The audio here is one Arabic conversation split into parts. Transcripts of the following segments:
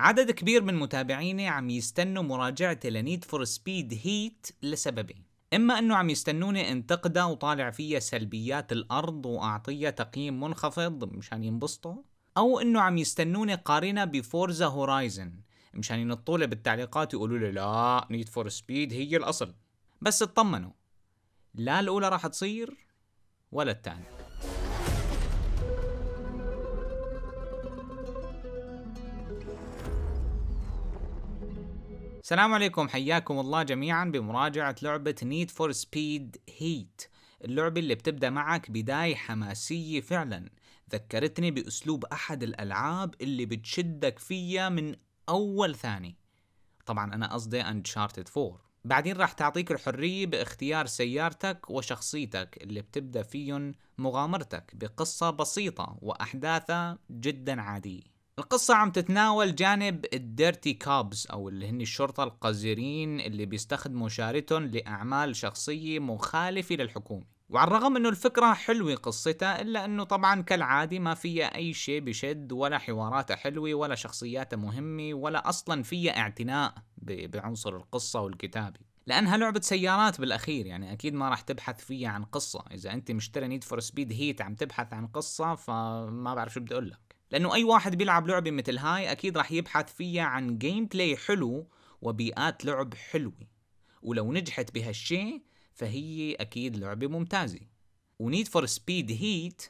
عدد كبير من متابعيني عم يستنوا مراجعتي لنيد فور سبيد هيت لسببين إما أنه عم يستنوني انتقده وطالع فيها سلبيات الأرض وأعطيها تقييم منخفض مشان ينبسطوا أو أنه عم يستنوني قارنة بفورزا هورايزن مشان ينطوا بالتعليقات يقولوا لي لا نيد فور سبيد هي الأصل بس اطمنوا لا الأولى راح تصير ولا الثانية السلام عليكم حياكم الله جميعا بمراجعة لعبة نيد فور سبيد هيت اللعبة اللي بتبدأ معك بداية حماسية فعلا ذكرتني بأسلوب أحد الألعاب اللي بتشدك فيها من أول ثاني طبعا أنا قصدي أنشارتد 4 بعدين راح تعطيك الحرية باختيار سيارتك وشخصيتك اللي بتبدأ فيهم مغامرتك بقصة بسيطة وأحداثها جدا عادية القصة عم تتناول جانب الديرتي كابز أو اللي هن الشرطة القذرين اللي بيستخدموا شارتهم لأعمال شخصية مخالفة للحكومة وعلى الرغم انه الفكرة حلوة قصتها الا انه طبعا كالعادة ما فيها اي شيء بشد ولا حواراتها حلوة ولا شخصياتها مهمة ولا اصلا فيها اعتناء بعنصر القصة والكتابة لانها لعبه سيارات بالاخير يعني اكيد ما راح تبحث فيها عن قصه اذا انت مشتري نيد فور سبيد هيت عم تبحث عن قصه فما بعرف شو بدي اقول لك لانه اي واحد بيلعب لعبه مثل هاي اكيد راح يبحث فيها عن جيم بلاي حلو وبيئات لعب حلوه ولو نجحت بهالشيء فهي اكيد لعبه ممتازه ونيد فور سبيد هيت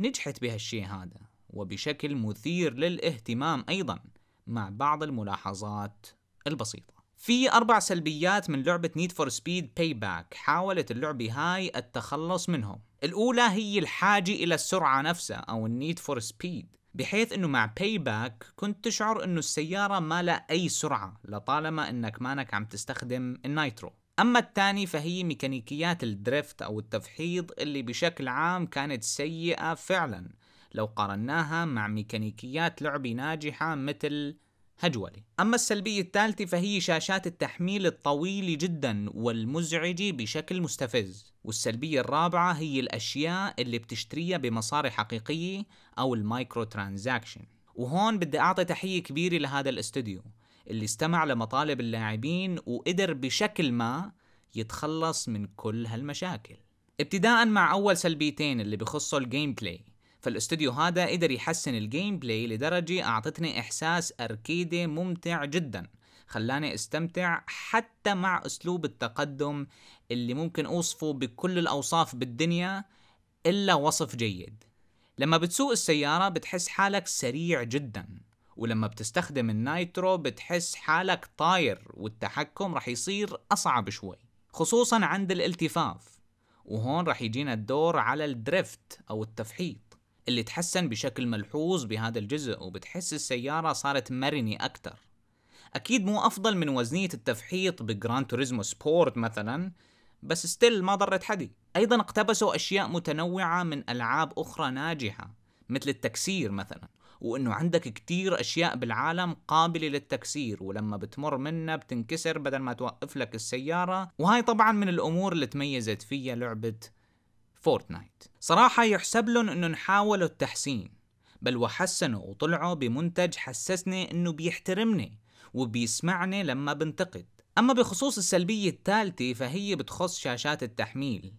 نجحت بهالشيء هذا وبشكل مثير للاهتمام ايضا مع بعض الملاحظات البسيطه في أربع سلبيات من لعبة نيد فور سبيد باي باك حاولت اللعبة هاي التخلص منهم الأولى هي الحاجة إلى السرعة نفسها أو النيد فور سبيد بحيث انه مع باي باك كنت تشعر انه السيارة ما لها اي سرعة لطالما انك مانك عم تستخدم النايترو اما الثاني فهي ميكانيكيات الدريفت او التفحيض اللي بشكل عام كانت سيئة فعلا لو قارناها مع ميكانيكيات لعبة ناجحة مثل هجولة أما السلبية الثالثة فهي شاشات التحميل الطويلة جدا والمزعجة بشكل مستفز والسلبية الرابعة هي الأشياء اللي بتشتريها بمصاري حقيقية أو المايكرو ترانزاكشن وهون بدي أعطي تحية كبيرة لهذا الاستوديو اللي استمع لمطالب اللاعبين وقدر بشكل ما يتخلص من كل هالمشاكل ابتداء مع أول سلبيتين اللي بخصوا الجيم بلاي فالاستوديو هذا قدر يحسن الجيم بلاي لدرجة أعطتني إحساس أركيدي ممتع جدا خلاني استمتع حتى مع أسلوب التقدم اللي ممكن أوصفه بكل الأوصاف بالدنيا إلا وصف جيد لما بتسوق السيارة بتحس حالك سريع جدا ولما بتستخدم النايترو بتحس حالك طاير والتحكم رح يصير أصعب شوي خصوصا عند الالتفاف وهون رح يجينا الدور على الدريفت أو التفحيط اللي تحسن بشكل ملحوظ بهذا الجزء وبتحس السيارة صارت مرنة أكثر أكيد مو أفضل من وزنية التفحيط بجراند توريزمو سبورت مثلا بس ستيل ما ضرت حدي أيضا اقتبسوا أشياء متنوعة من ألعاب أخرى ناجحة مثل التكسير مثلا وانه عندك كتير اشياء بالعالم قابله للتكسير ولما بتمر منها بتنكسر بدل ما توقف لك السياره وهاي طبعا من الامور اللي تميزت فيها لعبه فورتنايت صراحة يحسب لهم انهم حاولوا التحسين بل وحسنوا وطلعوا بمنتج حسسني انه بيحترمني وبيسمعني لما بنتقد اما بخصوص السلبية الثالثة فهي بتخص شاشات التحميل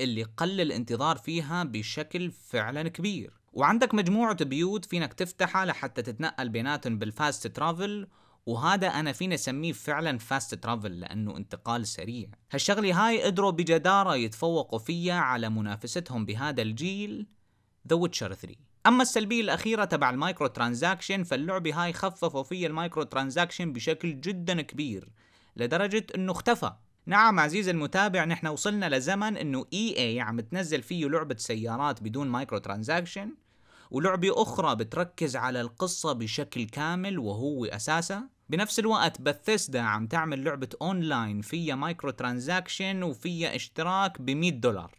اللي قل الانتظار فيها بشكل فعلا كبير وعندك مجموعة بيوت فينك تفتحها لحتى تتنقل بيناتهم بالفاست ترافل وهذا انا فينا اسميه فعلا فاست ترافل لانه انتقال سريع هالشغله هاي قدروا بجداره يتفوقوا فيها على منافستهم بهذا الجيل ذا ويتشر 3 اما السلبيه الاخيره تبع المايكرو ترانزاكشن فاللعبه هاي خففوا في المايكرو ترانزاكشن بشكل جدا كبير لدرجه انه اختفى نعم عزيزي المتابع نحن وصلنا لزمن انه اي اي عم تنزل فيه لعبه سيارات بدون مايكرو ترانزاكشن ولعبه اخرى بتركز على القصه بشكل كامل وهو اساسها بنفس الوقت بثسدا عم تعمل لعبة اونلاين فيها مايكرو ترانزاكشن وفيها اشتراك ب 100 دولار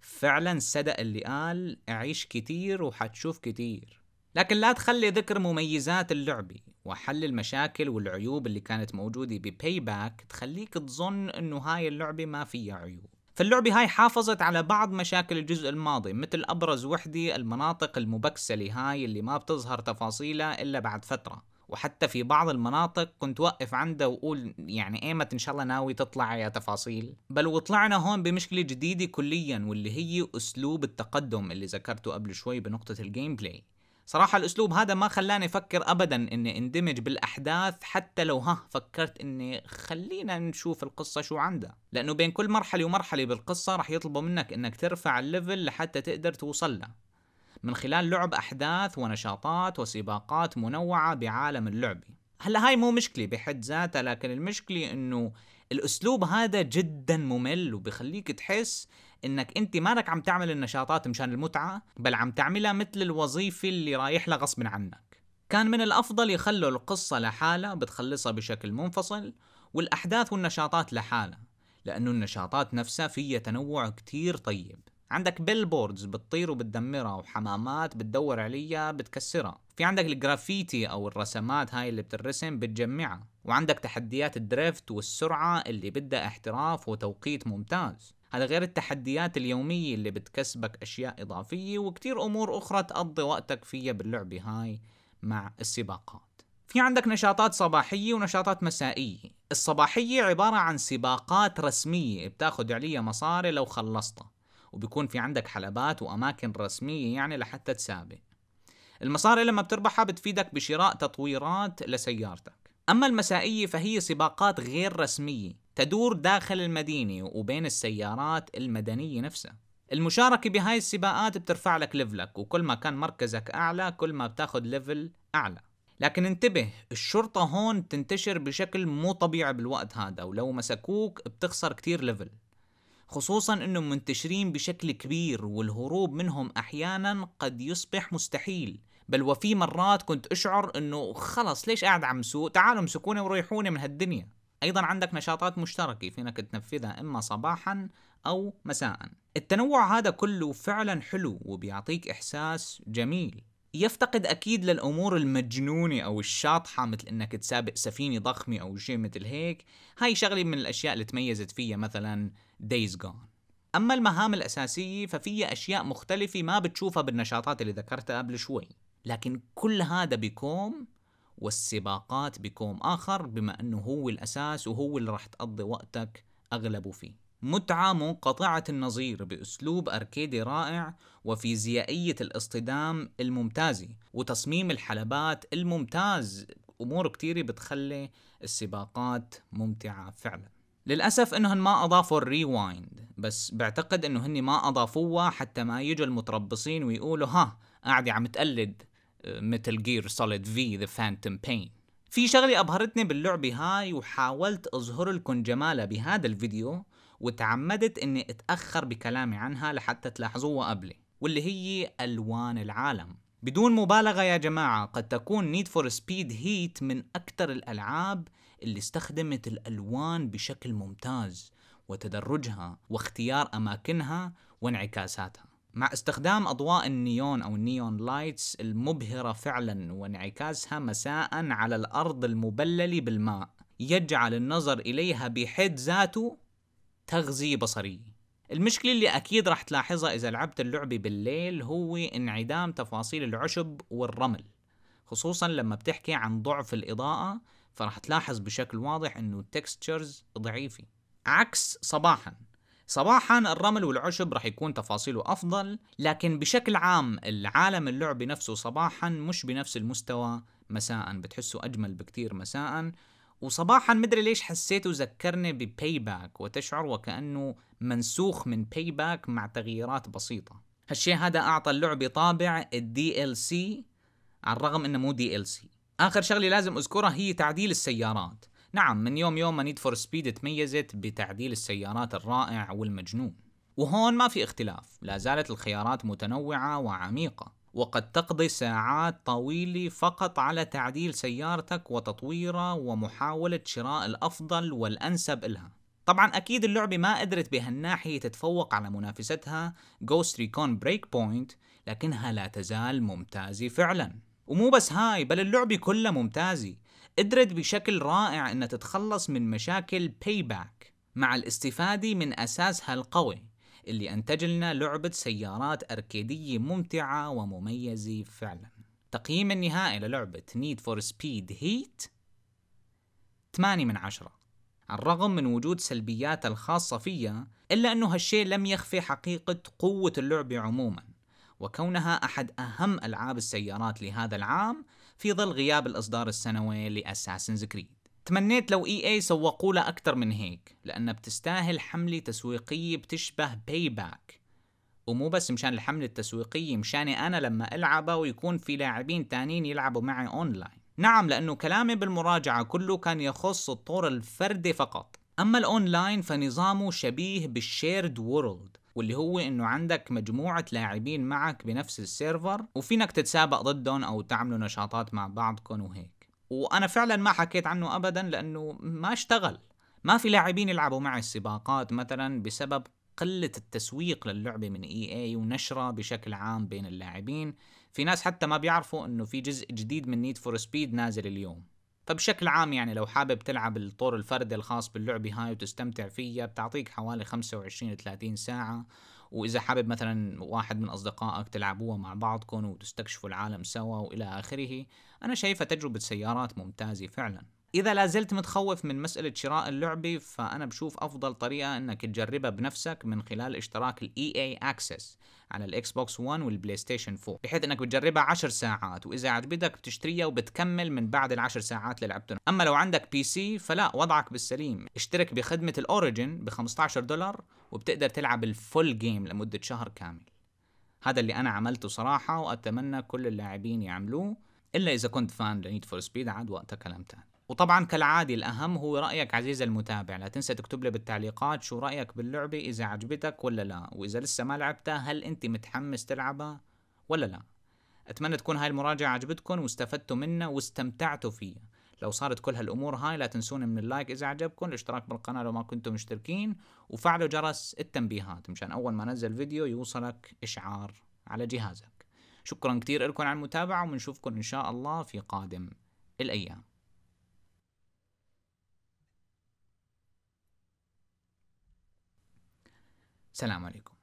فعلا صدق اللي قال اعيش كتير وحتشوف كتير لكن لا تخلي ذكر مميزات اللعبة وحل المشاكل والعيوب اللي كانت موجودة بباي باك تخليك تظن انه هاي اللعبة ما فيها عيوب فاللعبة هاي حافظت على بعض مشاكل الجزء الماضي مثل أبرز وحدة المناطق المبكسلة هاي اللي ما بتظهر تفاصيلها إلا بعد فترة وحتى في بعض المناطق كنت وقف عنده وأقول يعني ايمت إن شاء الله ناوي تطلع يا تفاصيل بل وطلعنا هون بمشكلة جديدة كليا واللي هي أسلوب التقدم اللي ذكرته قبل شوي بنقطة الجيم بلاي صراحة الأسلوب هذا ما خلاني أفكر أبدا إني اندمج بالأحداث حتى لو ها فكرت إني خلينا نشوف القصة شو عندها لأنه بين كل مرحلة ومرحلة بالقصة رح يطلبوا منك إنك ترفع الليفل لحتى تقدر توصل له من خلال لعب أحداث ونشاطات وسباقات منوعة بعالم اللعبة هلا هاي مو مشكلة بحد ذاتها لكن المشكلة انه الاسلوب هذا جدا ممل وبخليك تحس انك انت لك عم تعمل النشاطات مشان المتعة بل عم تعملها مثل الوظيفة اللي رايح لها غصب عنك كان من الافضل يخلوا القصة لحالها بتخلصها بشكل منفصل والاحداث والنشاطات لحالها لانه النشاطات نفسها فيها تنوع كتير طيب عندك بيل بوردز بتطير وبتدمرها وحمامات بتدور عليها بتكسرها في عندك الجرافيتي او الرسمات هاي اللي بتنرسم بتجمعها وعندك تحديات الدريفت والسرعة اللي بدها احتراف وتوقيت ممتاز هذا غير التحديات اليومية اللي بتكسبك أشياء إضافية وكتير أمور أخرى تقضي وقتك فيها باللعبة هاي مع السباقات في عندك نشاطات صباحية ونشاطات مسائية الصباحية عبارة عن سباقات رسمية بتاخد عليها مصاري لو خلصتها وبيكون في عندك حلبات وأماكن رسمية يعني لحتى تسابق المصاري لما بتربحها بتفيدك بشراء تطويرات لسيارتك أما المسائية فهي سباقات غير رسمية تدور داخل المدينة وبين السيارات المدنية نفسها المشاركة بهاي السباقات بترفع لك ليفلك وكل ما كان مركزك أعلى كل ما بتاخد ليفل أعلى لكن انتبه الشرطة هون بتنتشر بشكل مو طبيعي بالوقت هذا ولو مسكوك بتخسر كتير ليفل خصوصا انهم منتشرين بشكل كبير والهروب منهم احيانا قد يصبح مستحيل بل وفي مرات كنت اشعر انه خلص ليش قاعد عم سوق تعالوا امسكوني وريحوني من هالدنيا ايضا عندك نشاطات مشتركه فينك تنفذها اما صباحا او مساء التنوع هذا كله فعلا حلو وبيعطيك احساس جميل يفتقد اكيد للامور المجنونه او الشاطحه مثل انك تسابق سفينه ضخمه او شيء مثل هيك هاي شغله من الاشياء اللي تميزت فيها مثلا دايز Gone اما المهام الاساسيه ففيها اشياء مختلفه ما بتشوفها بالنشاطات اللي ذكرتها قبل شوي لكن كل هذا بكوم والسباقات بكوم اخر بما انه هو الاساس وهو اللي راح تقضي وقتك اغلبه فيه متعة منقطعة النظير بأسلوب أركيدي رائع وفيزيائية الاصطدام الممتازة وتصميم الحلبات الممتاز أمور كتيرة بتخلي السباقات ممتعة فعلا للأسف إنهن ما أضافوا الريوايند بس بعتقد إنه هني ما أضافوها حتى ما يجوا المتربصين ويقولوا ها قاعدة عم تقلد متل جير سوليد في ذا فانتوم بين في شغلة أبهرتني باللعبة هاي وحاولت أظهر لكم جمالها بهذا الفيديو وتعمدت اني اتاخر بكلامي عنها لحتى تلاحظوها قبلي واللي هي الوان العالم بدون مبالغة يا جماعة قد تكون نيد فور سبيد هيت من أكثر الألعاب اللي استخدمت الألوان بشكل ممتاز وتدرجها واختيار أماكنها وانعكاساتها مع استخدام أضواء النيون أو النيون لايتس المبهرة فعلا وانعكاسها مساء على الأرض المبللة بالماء يجعل النظر إليها بحد ذاته تغذية بصرية المشكلة اللي أكيد راح تلاحظها إذا لعبت اللعبة بالليل هو انعدام تفاصيل العشب والرمل خصوصا لما بتحكي عن ضعف الإضاءة فراح تلاحظ بشكل واضح إنه التكستشرز ضعيفة عكس صباحا صباحا الرمل والعشب راح يكون تفاصيله أفضل لكن بشكل عام العالم اللعبة نفسه صباحا مش بنفس المستوى مساء بتحسه أجمل بكتير مساء وصباحا مدري ليش حسيته ذكرني بباي باك وتشعر وكأنه منسوخ من باي باك مع تغييرات بسيطة هالشيء هذا أعطى اللعبة طابع الدي ال سي على الرغم انه مو دي ال سي آخر شغلة لازم أذكرها هي تعديل السيارات نعم من يوم يوم ما نيد فور سبيد تميزت بتعديل السيارات الرائع والمجنون وهون ما في اختلاف لا زالت الخيارات متنوعة وعميقة وقد تقضي ساعات طويلة فقط على تعديل سيارتك وتطويرها ومحاولة شراء الأفضل والأنسب إلها طبعا أكيد اللعبة ما قدرت بهالناحية تتفوق على منافستها Ghost Recon Breakpoint لكنها لا تزال ممتازة فعلا ومو بس هاي بل اللعبة كلها ممتازة قدرت بشكل رائع أن تتخلص من مشاكل باي باك مع الاستفادة من أساسها القوي اللي أنتج لنا لعبة سيارات أركيدية ممتعة ومميزة فعلا تقييم النهائي للعبة نيد فور سبيد هيت 8 من 10 على الرغم من وجود سلبياتها الخاصة فيها إلا أنه هالشيء لم يخفي حقيقة قوة اللعبة عموما وكونها أحد أهم ألعاب السيارات لهذا العام في ظل غياب الإصدار السنوي لأساسنز كريد تمنيت لو اي e اي سوقوا لها اكثر من هيك لانها بتستاهل حمله تسويقيه بتشبه باي باك ومو بس مشان الحملة التسويقية مشاني أنا لما ألعبها ويكون في لاعبين تانين يلعبوا معي أونلاين نعم لأنه كلامي بالمراجعة كله كان يخص الطور الفردي فقط أما الأونلاين فنظامه شبيه بالشيرد وورلد واللي هو انه عندك مجموعة لاعبين معك بنفس السيرفر وفينك تتسابق ضدهم او تعملوا نشاطات مع بعضكم وهيك وانا فعلا ما حكيت عنه ابدا لانه ما اشتغل ما في لاعبين يلعبوا معي السباقات مثلا بسبب قلة التسويق للعبة من اي اي ونشرها بشكل عام بين اللاعبين في ناس حتى ما بيعرفوا انه في جزء جديد من نيد فور سبيد نازل اليوم فبشكل عام يعني لو حابب تلعب الطور الفردي الخاص باللعبة هاي وتستمتع فيها بتعطيك حوالي 25 30 ساعة واذا حابب مثلا واحد من اصدقائك تلعبوها مع بعضكم وتستكشفوا العالم سوا والى اخره انا شايفها تجربه سيارات ممتازه فعلا اذا لازلت متخوف من مساله شراء اللعبه فانا بشوف افضل طريقه انك تجربها بنفسك من خلال اشتراك الـ EA Access على الاكس بوكس 1 والبلاي ستيشن 4 بحيث انك بتجربها 10 ساعات واذا عجبتك بتشتريها وبتكمل من بعد العشر ساعات اللي لعبتهم اما لو عندك بي سي فلا وضعك بالسليم اشترك بخدمه الاوريجن ب 15 دولار وبتقدر تلعب الفول جيم لمده شهر كامل هذا اللي انا عملته صراحه واتمنى كل اللاعبين يعملوه الا اذا كنت فان لنيد فور سبيد عاد وقتها كلام تاني وطبعا كالعادي الأهم هو رأيك عزيز المتابع لا تنسى تكتب لي بالتعليقات شو رأيك باللعبة إذا عجبتك ولا لا وإذا لسه ما لعبتها هل أنت متحمس تلعبها ولا لا أتمنى تكون هاي المراجعة عجبتكم واستفدتوا منها واستمتعتوا فيها لو صارت كل هالأمور هاي لا تنسون من اللايك إذا عجبكم الاشتراك بالقناة لو ما كنتم مشتركين وفعلوا جرس التنبيهات مشان أول ما نزل فيديو يوصلك إشعار على جهازك شكرا كتير لكم على المتابعة ومنشوفكم إن شاء الله في قادم الأيام سلام عليكم